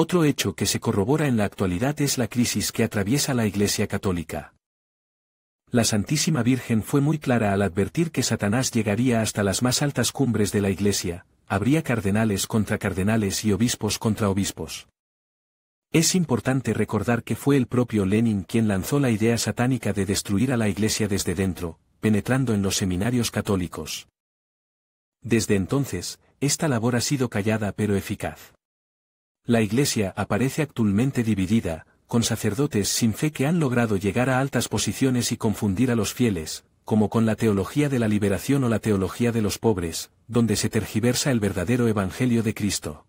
Otro hecho que se corrobora en la actualidad es la crisis que atraviesa la Iglesia Católica. La Santísima Virgen fue muy clara al advertir que Satanás llegaría hasta las más altas cumbres de la Iglesia, habría cardenales contra cardenales y obispos contra obispos. Es importante recordar que fue el propio Lenin quien lanzó la idea satánica de destruir a la Iglesia desde dentro, penetrando en los seminarios católicos. Desde entonces, esta labor ha sido callada pero eficaz. La Iglesia aparece actualmente dividida, con sacerdotes sin fe que han logrado llegar a altas posiciones y confundir a los fieles, como con la teología de la liberación o la teología de los pobres, donde se tergiversa el verdadero Evangelio de Cristo.